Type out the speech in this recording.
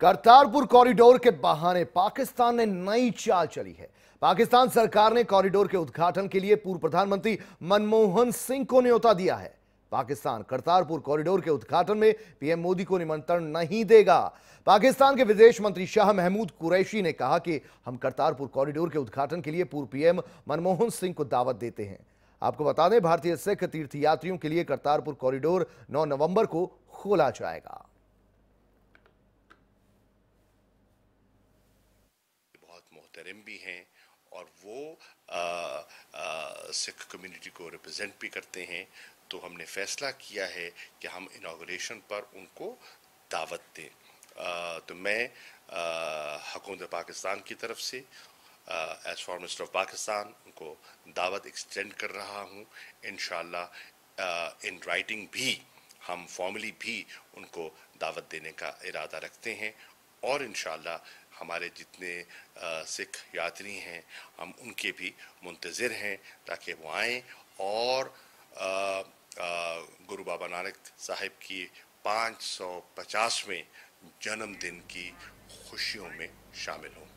Kartarpur corridor کے بہانے پاکستان نے نئی چال چلی ہے پاکستان سرکار نے کوریڈور کے اداٹن کے لیے پور پردھان منتری منموہن سنگھ کو نیوتا دیا ہے پاکستان کرتارپور کوریڈور کے اداٹن میں پی ایم مودی کو نمنتر نہیں دے گا پاکستان کے ودیش منتری شاہ محمود قریشی نے کہا کہ ہم کرتارپور کوریڈور کے اداٹن کے لیے پور پی ایم منموہن سنگھ کو دعوت دیتے ہیں آپ کو بتا دیں بھارتی سکھ تیار یاتریوں کے لیے کرتارپور کوریڈور نو نومبر کو کھولا جائے گا محترم بھی ہیں اور وہ سکھ کمیونٹی کو ریپرزینٹ بھی کرتے ہیں تو ہم نے فیصلہ کیا ہے کہ ہم انوگریشن پر ان کو دعوت دیں تو میں حکومت پاکستان کی طرف سے ایز فارمنسٹر آف پاکستان ان کو دعوت ایکسٹینڈ کر رہا ہوں انشاءاللہ شاء ان رائٹنگ بھی ہم فارملی بھی ان کو دعوت دینے کا ارادہ رکھتے ہیں اور انشاءاللہ اللہ ہمارے جتنے سکھ یاتری ہیں ہم ان کے بھی منتظر ہیں تاکہ وہ آئیں اور گرو بابا نانک صاحب کی پانچ سو پچاسویں جنم دن کی خوشیوں میں شامل ہوں